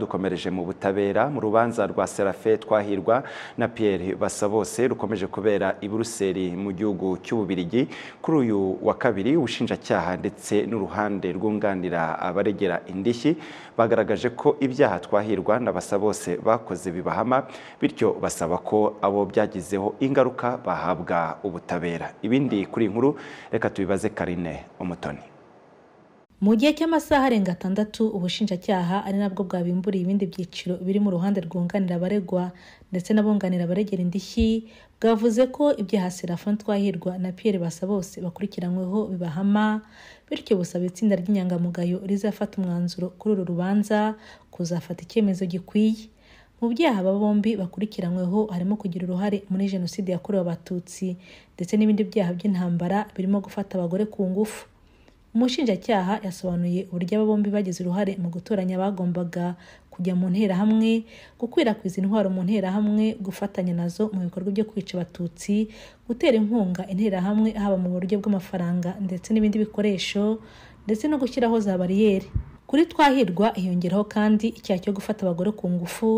dukomereje mu butabera mu rubanza rwa serafe twahirwa na Pierre Basabose rukomeje kubera i Buruseli mu gihugu cy'ububirigi kuri uyu wa kabiri ubushinjacyaha ndetse n'uruhande rwunganira abaregera indishyi bagaragaje ko ibyaha twahirwa na Basabose bakoze bibahama bityo basaba ko abo byagizeho ingaruka bahabwa ubutabera ibindi kuri inkuru reka tubibaze Karine Umutoni mu gihe cy'amasaha arenga atandatu ubushinjacyaha ari nabwo bwabimburiye ibindi byiciro biri mu ruhande rwunganira abaregwa ndetse n'abunganira abaregera indishyi bwavuze ko ibyaha Serafin Twahirwa na Pierre Basabose bakurikiranyweho bibahama bityo busaba itsinda ry'inyangamugayo rizafata umwanzuro kuri uru rubanza kuzafata icyemezo gikwiye mu byaha aba bombi bakurikiranyweho harimo kugira uruhare muri jenoside yakorewe abatutsi ndetse n'ibindi byaha by'intambara birimo gufata abagore ku ngufu umushinjacyaha yasobanuye uburyo aba bombi bagize uruhare mu gutoranya bagombaga kujya mu nterahamwe gukwirakwiza intwaro mu nterahamwe gufatanya nazo mu bikorwa byo kwica abatutsi gutera inkunga interahamwe haba mu buryo bw'amafaranga ndetse n'ibindi bikoresho ndetse no gushyiraho za bariyeri kuri twahirwa hiyongeraho kandi icyaha cyo gufata abagore ku ngufu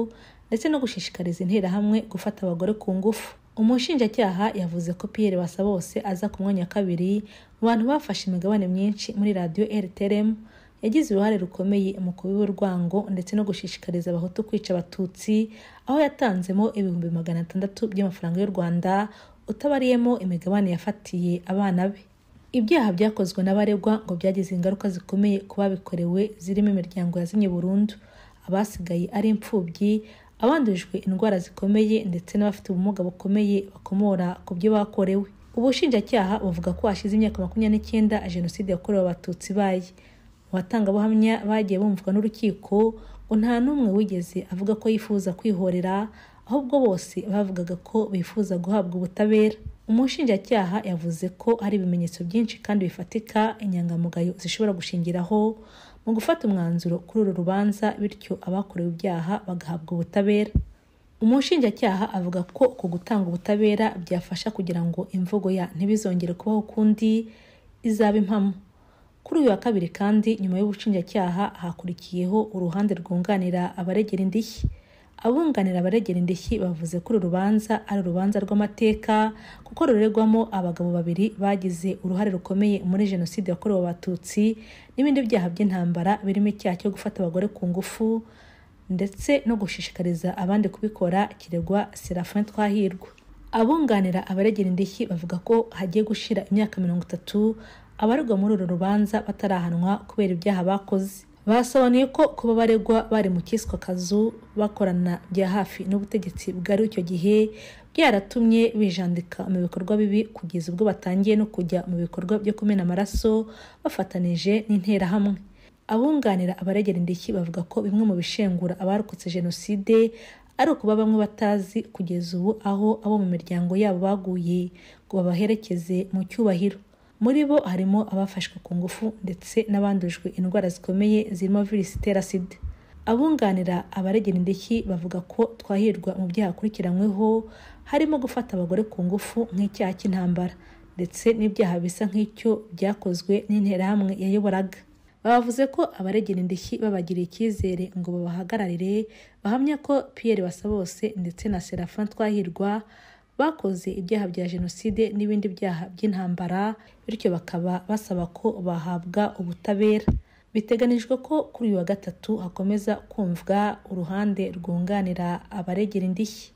ndetse no gushishikariza interahamwe gufata abagore ku ngufu umushinjacyaha yavuze ko Pierre Basabose aza ku mwanya wa kabiri mu bantu bafashe imigabane myinshi muri radiyo RTM yagize uruhare rukomeye mu kubiba urwango ndetse no gushishikariza abahutu kwica abatutsi aho yatanzemo ibihumbi magana atandatu by'amafaranga y'u Rwanda utabariyemo imigabane yafatiye abana be ibyaha byakozwe n'abaregwa ngo byagize ingaruka zikomeye ku babikorewe zirimo imiryango yazimye burundu abasigaye ari imfubyi abandujwe indwara zikomeye ndetse n'abafite ubumuga bukomeye bakomora ku byo bakorewe ubushinjacyaha buvuga ko hashize imyaka makumyabiri n'icyenda jenoside yakorewe abatutsi baye mu batangabuhamya bagiye bumvwa n'urukiko ngo nta n'umwe wigeze avuga ko yifuza kwihorera ahubwo bose bavugaga ko bifuza guhabwa ubutabera umushinjacyaha yavuze ko hari ibimenyetso byinshi kandi bifatika inyangamugayo zishobora gushingiraho mu gufata umwanzuro kuri uru rubanza bityo abakorewe ibyaha bagahabwa ubutabera umushinjacyaha avuga ko uku gutanga ubutabera byafasha kugira ngo imvugo ya ntibizongere kubaho ukundi izaba impamo kuri uyu wa kabiri kandi nyuma y'ubushinjacyaha hakurikiyeho uruhande rwunganira abaregera indishyi abunganira abaregera indishyi bavuze ko uru rubanza ari urubanza rw'amateka kuko ruregwamo abagabo babiri bagize uruhare rukomeye muri jenoside yakorewe abatutsi n'ibindi byaha by'intambara birimo icyaha cyo gufata abagore ku ngufu ndetse no gushishikariza abandi kubikora kiregwa serafin twahirwa abunganira abaregera indishyi bavuga ko hagiye gushira imyaka mirongo itatu abaregwa muri uru rubanza batarahanwa kubera ibyaha bakoze basobanuye ko kuba baregwa bari mu kiswa akazu bakorana bya hafi n'ubutegetsi bwari icyo gihe byaratumye bijandika mu bikorwa bibi kugeza ubwo batangiye no kujya mu bikorwa byo kumena amaraso bafatanije n'interahamwe abunganira abaregera indishyi bavuga ko bimwe mu bishengura abarokotse jenoside ari ukuba bamwe batazi kugeza ubu aho abo mu miryango yabo baguye ngo babaherekeze mu cyubahiro muri bo harimo abafashwe ku ngufu ndetse n'abandujwe indwara zikomeye zirimo virusi itera sida abunganira abaregera indishyi bavuga ko twahirwa mu byaha akurikiranyweho harimo gufata abagore ku ngufu nk'icyaha cy'intambara ndetse n'ibyaha bisa nk'icyo byakozwe n'interahamwe yayoboraga bavuze ko abaregera indishyi babagiriye icyizere ngo babahagararire bahamya ko Pierre Basabose ndetse na Serafin Twahirwa bakoze ibyaha bya jenoside n'ibindi byaha by'intambara bityo bakaba basaba ko bahabwa ubutabera biteganijwe ko kuri uyu wa gatatu hakomeza kumvwa uruhande rwunganira abaregera indishyi